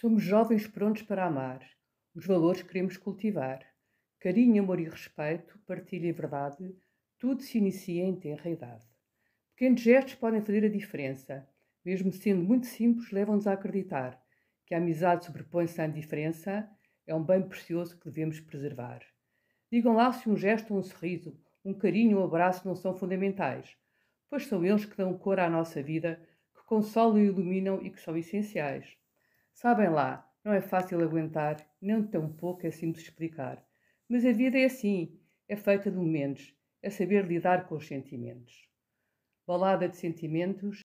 Somos jovens prontos para amar, os valores queremos cultivar. Carinho, amor e respeito, partilha e verdade, tudo se inicia em tenra idade. Pequenos gestos podem fazer a diferença. Mesmo sendo muito simples, levam-nos a acreditar que a amizade sobrepõe-se à indiferença, é um bem precioso que devemos preservar. Digam lá se um gesto um sorriso, um carinho um abraço não são fundamentais, pois são eles que dão cor à nossa vida, que consolam e iluminam e que são essenciais. Sabem lá, não é fácil aguentar, nem tão pouco é simples explicar. Mas a vida é assim, é feita de momentos, é saber lidar com os sentimentos. Balada de sentimentos